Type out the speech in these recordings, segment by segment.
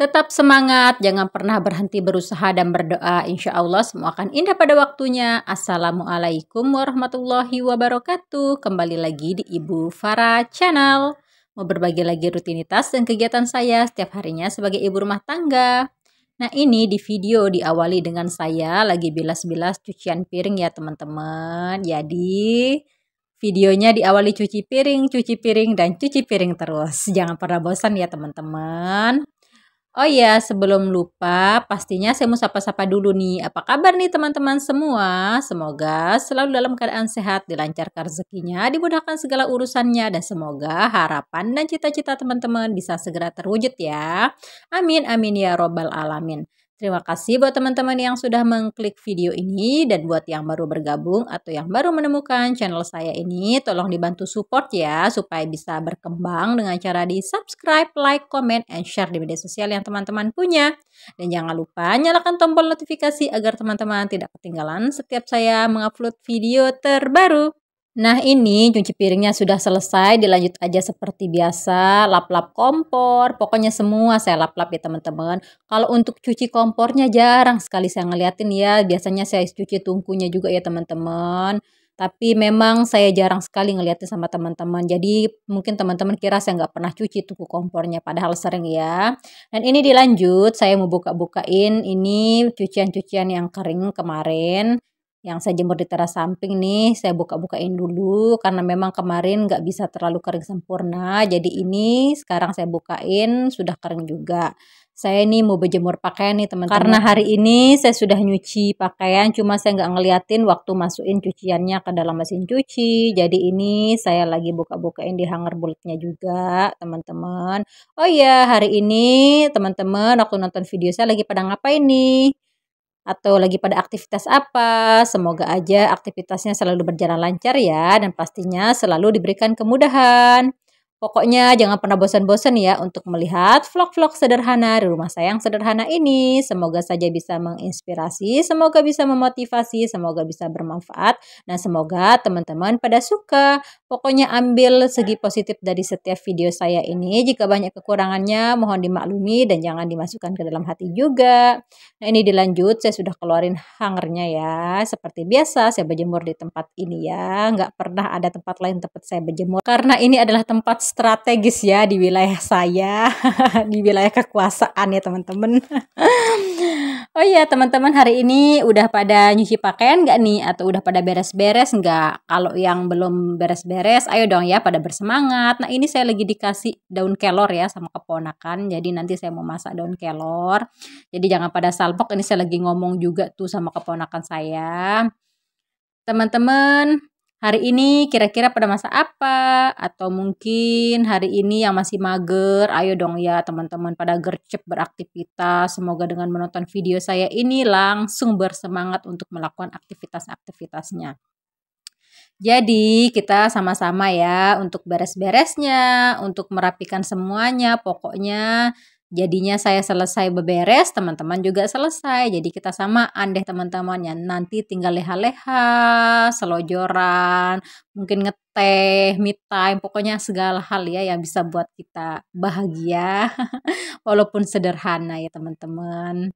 Tetap semangat, jangan pernah berhenti berusaha dan berdoa. Insya Allah semua akan indah pada waktunya. Assalamualaikum warahmatullahi wabarakatuh. Kembali lagi di Ibu Farah Channel. Mau berbagi lagi rutinitas dan kegiatan saya setiap harinya sebagai ibu rumah tangga. Nah ini di video diawali dengan saya lagi bilas-bilas cucian piring ya teman-teman. Jadi videonya diawali cuci piring, cuci piring, dan cuci piring terus. Jangan pernah bosan ya teman-teman. Oh iya, sebelum lupa, pastinya saya mau sapa-sapa dulu nih. Apa kabar nih teman-teman semua? Semoga selalu dalam keadaan sehat, dilancarkan rezekinya, dimudahkan segala urusannya, dan semoga harapan dan cita-cita teman-teman bisa segera terwujud ya. Amin, amin ya robbal alamin. Terima kasih buat teman-teman yang sudah mengklik video ini dan buat yang baru bergabung atau yang baru menemukan channel saya ini tolong dibantu support ya supaya bisa berkembang dengan cara di subscribe, like, comment, and share di media sosial yang teman-teman punya. Dan jangan lupa nyalakan tombol notifikasi agar teman-teman tidak ketinggalan setiap saya mengupload video terbaru. Nah ini cuci piringnya sudah selesai, dilanjut aja seperti biasa, lap-lap kompor, pokoknya semua saya lap-lap ya teman-teman. Kalau untuk cuci kompornya jarang sekali saya ngeliatin ya, biasanya saya cuci tungkunya juga ya teman-teman. Tapi memang saya jarang sekali ngeliatin sama teman-teman, jadi mungkin teman-teman kira saya nggak pernah cuci tungku kompornya, padahal sering ya. Dan ini dilanjut, saya mau buka-bukain ini cucian-cucian yang kering kemarin yang saya jemur di teras samping nih saya buka-bukain dulu karena memang kemarin nggak bisa terlalu kering sempurna jadi ini sekarang saya bukain sudah kering juga saya ini mau berjemur pakaian nih teman-teman karena hari ini saya sudah nyuci pakaian cuma saya nggak ngeliatin waktu masukin cuciannya ke dalam mesin cuci jadi ini saya lagi buka-bukain di hanger bulatnya juga teman-teman oh iya hari ini teman-teman waktu nonton video saya lagi pada ngapain nih atau lagi pada aktivitas apa. Semoga aja aktivitasnya selalu berjalan lancar ya dan pastinya selalu diberikan kemudahan. Pokoknya jangan pernah bosan-bosan ya untuk melihat vlog-vlog sederhana di rumah saya yang sederhana ini. Semoga saja bisa menginspirasi, semoga bisa memotivasi, semoga bisa bermanfaat, Nah, semoga teman-teman pada suka. Pokoknya ambil segi positif dari setiap video saya ini. Jika banyak kekurangannya, mohon dimaklumi dan jangan dimasukkan ke dalam hati juga. Nah ini dilanjut, saya sudah keluarin hangernya ya. Seperti biasa, saya berjemur di tempat ini ya. Nggak pernah ada tempat lain tempat saya berjemur. Karena ini adalah tempat strategis ya di wilayah saya, di wilayah kekuasaan ya teman-teman. oh iya teman-teman hari ini udah pada nyuci pakaian gak nih atau udah pada beres-beres gak? Kalau yang belum beres-beres, ayo dong ya pada bersemangat. Nah ini saya lagi dikasih daun kelor ya sama keponakan, jadi nanti saya mau masak daun kelor. Jadi jangan pada salpok, ini saya lagi ngomong juga tuh sama keponakan saya. Teman-teman, hari ini kira-kira pada masa apa atau mungkin hari ini yang masih mager ayo dong ya teman-teman pada gercep beraktivitas semoga dengan menonton video saya ini langsung bersemangat untuk melakukan aktivitas-aktivitasnya jadi kita sama-sama ya untuk beres-beresnya, untuk merapikan semuanya, pokoknya Jadinya saya selesai beberes, teman-teman juga selesai. Jadi kita sama deh teman-teman ya. Nanti tinggal leha-leha, selojoran, mungkin ngeteh, me time, pokoknya segala hal ya yang bisa buat kita bahagia. Walaupun sederhana ya teman-teman.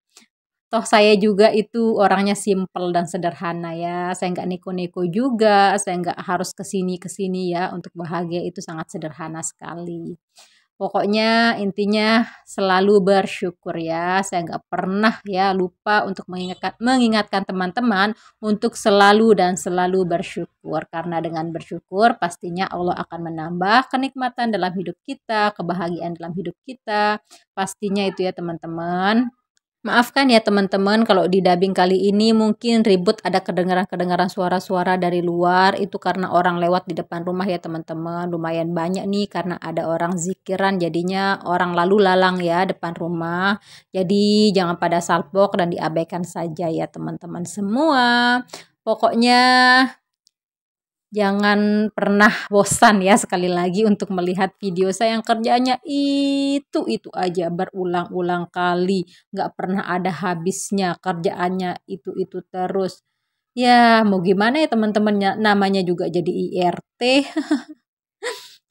Toh saya juga itu orangnya simpel dan sederhana ya. Saya nggak neko-neko juga, saya nggak harus kesini-kesini ya. Untuk bahagia itu sangat sederhana sekali. Pokoknya intinya selalu bersyukur ya. Saya nggak pernah ya lupa untuk mengingatkan mengingatkan teman-teman untuk selalu dan selalu bersyukur karena dengan bersyukur pastinya Allah akan menambah kenikmatan dalam hidup kita, kebahagiaan dalam hidup kita. Pastinya itu ya teman-teman. Maafkan ya teman-teman kalau di dubbing kali ini mungkin ribut ada kedengaran-kedengaran suara-suara dari luar itu karena orang lewat di depan rumah ya teman-teman lumayan banyak nih karena ada orang zikiran jadinya orang lalu lalang ya depan rumah jadi jangan pada salpok dan diabaikan saja ya teman-teman semua pokoknya Jangan pernah bosan ya sekali lagi untuk melihat video saya yang kerjanya itu-itu aja berulang-ulang kali. Nggak pernah ada habisnya kerjaannya itu-itu terus. Ya mau gimana ya teman-temannya namanya juga jadi IRT.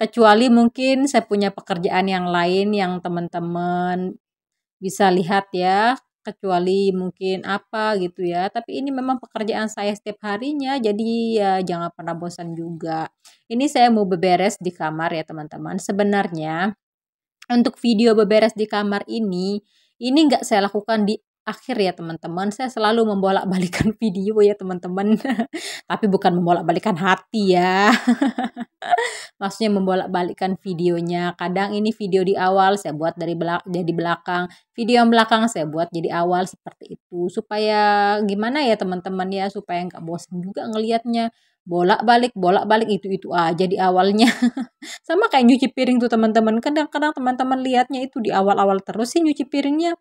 Kecuali mungkin saya punya pekerjaan yang lain yang teman-teman bisa lihat ya kecuali mungkin apa gitu ya. Tapi ini memang pekerjaan saya setiap harinya, jadi ya jangan pernah bosan juga. Ini saya mau beberes di kamar ya teman-teman. Sebenarnya untuk video beberes di kamar ini, ini nggak saya lakukan di akhir ya teman-teman saya selalu membolak-balikan video ya teman-teman tapi bukan membolak-balikan hati ya maksudnya membolak-balikan videonya kadang ini video di awal saya buat dari belak jadi belakang video yang belakang saya buat jadi awal seperti itu supaya gimana ya teman-teman ya supaya nggak bosan juga ngelihatnya bolak-balik bolak-balik itu-itu aja di awalnya sama kayak nyuci piring tuh teman-teman kadang-kadang teman-teman lihatnya itu di awal-awal terus sih nyuci piringnya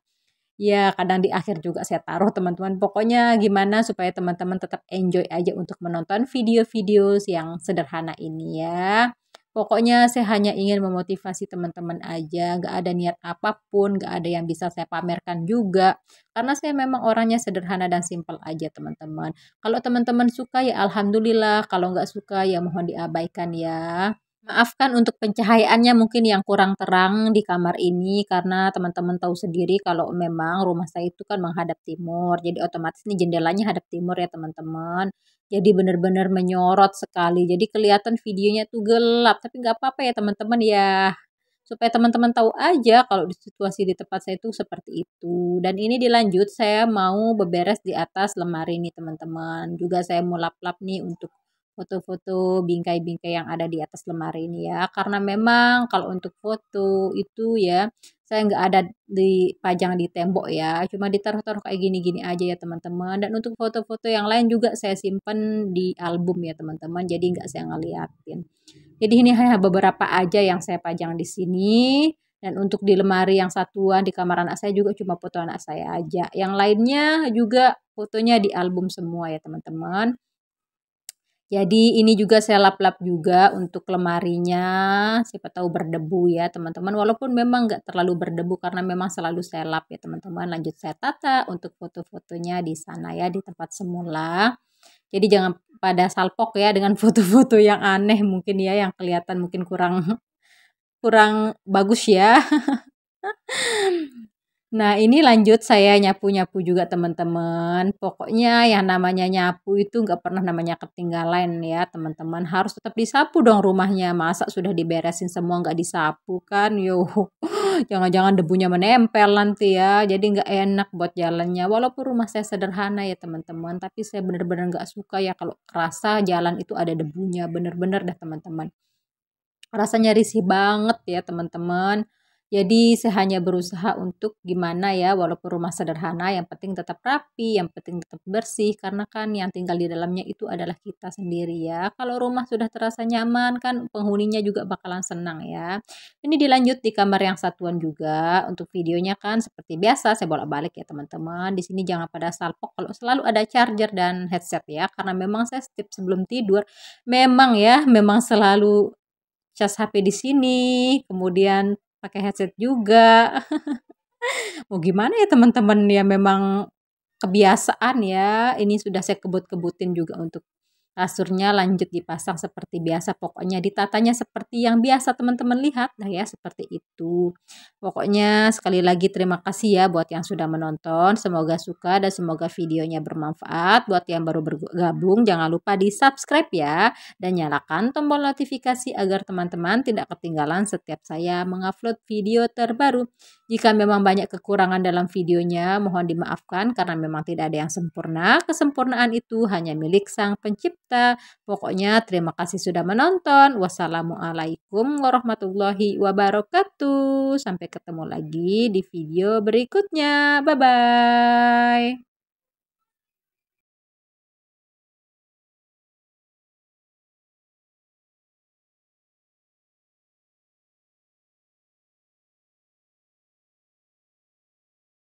ya kadang di akhir juga saya taruh teman-teman. Pokoknya gimana supaya teman-teman tetap enjoy aja untuk menonton video-video yang sederhana ini ya. Pokoknya saya hanya ingin memotivasi teman-teman aja, gak ada niat apapun, gak ada yang bisa saya pamerkan juga. Karena saya memang orangnya sederhana dan simple aja teman-teman. Kalau teman-teman suka ya alhamdulillah, kalau nggak suka ya mohon diabaikan ya. Maafkan untuk pencahayaannya mungkin yang kurang terang di kamar ini karena teman-teman tahu sendiri kalau memang rumah saya itu kan menghadap timur. Jadi otomatis ini jendelanya hadap timur ya teman-teman. Jadi benar-benar menyorot sekali. Jadi kelihatan videonya tuh gelap. Tapi nggak apa-apa ya teman-teman ya supaya teman-teman tahu aja kalau di situasi di tempat saya itu seperti itu. Dan ini dilanjut saya mau beberes di atas lemari nih teman-teman. Juga saya mau lap-lap nih untuk foto-foto bingkai-bingkai yang ada di atas lemari ini ya karena memang kalau untuk foto itu ya saya nggak ada di pajang di tembok ya cuma ditaruh-taruh kayak gini-gini aja ya teman-teman dan untuk foto-foto yang lain juga saya simpen di album ya teman-teman jadi nggak saya ngeliatin jadi ini hanya beberapa aja yang saya pajang di sini dan untuk di lemari yang satuan di kamar anak saya juga cuma foto anak saya aja yang lainnya juga fotonya di album semua ya teman-teman jadi ini juga saya lap-lap juga untuk lemarinya, siapa tahu berdebu ya teman-teman. Walaupun memang nggak terlalu berdebu karena memang selalu saya lap ya teman-teman. Lanjut saya tata untuk foto-fotonya di sana ya di tempat semula. Jadi jangan pada salpok ya dengan foto-foto yang aneh mungkin ya yang kelihatan mungkin kurang kurang bagus ya. Nah, ini lanjut saya nyapu-nyapu juga teman-teman. Pokoknya yang namanya nyapu itu nggak pernah namanya ketinggalan ya teman-teman. Harus tetap disapu dong rumahnya. Masa sudah diberesin semua nggak disapu kan? Yo, jangan-jangan debunya menempel nanti ya. Jadi nggak enak buat jalannya. Walaupun rumah saya sederhana ya teman-teman. Tapi saya benar-benar nggak suka ya kalau kerasa jalan itu ada debunya. Bener-bener dah teman-teman. Rasanya risih banget ya teman-teman jadi hanya berusaha untuk gimana ya walaupun rumah sederhana yang penting tetap rapi, yang penting tetap bersih karena kan yang tinggal di dalamnya itu adalah kita sendiri ya. Kalau rumah sudah terasa nyaman kan penghuninya juga bakalan senang ya. Ini dilanjut di kamar yang satuan juga. Untuk videonya kan seperti biasa saya bolak-balik ya teman-teman. Di sini jangan pada salpok kalau selalu ada charger dan headset ya karena memang saya setiap sebelum tidur memang ya memang selalu cas HP di sini, kemudian pakai headset juga mau gimana ya teman-teman ya memang kebiasaan ya ini sudah saya kebut-kebutin juga untuk Kasurnya lanjut dipasang seperti biasa, pokoknya ditatanya seperti yang biasa teman-teman lihat nah ya, seperti itu. Pokoknya sekali lagi terima kasih ya buat yang sudah menonton, semoga suka dan semoga videonya bermanfaat. Buat yang baru bergabung jangan lupa di subscribe ya dan nyalakan tombol notifikasi agar teman-teman tidak ketinggalan setiap saya mengupload video terbaru. Jika memang banyak kekurangan dalam videonya, mohon dimaafkan karena memang tidak ada yang sempurna. Kesempurnaan itu hanya milik sang pencipta kita. Pokoknya terima kasih sudah menonton. Wassalamualaikum warahmatullahi wabarakatuh. Sampai ketemu lagi di video berikutnya. Bye-bye.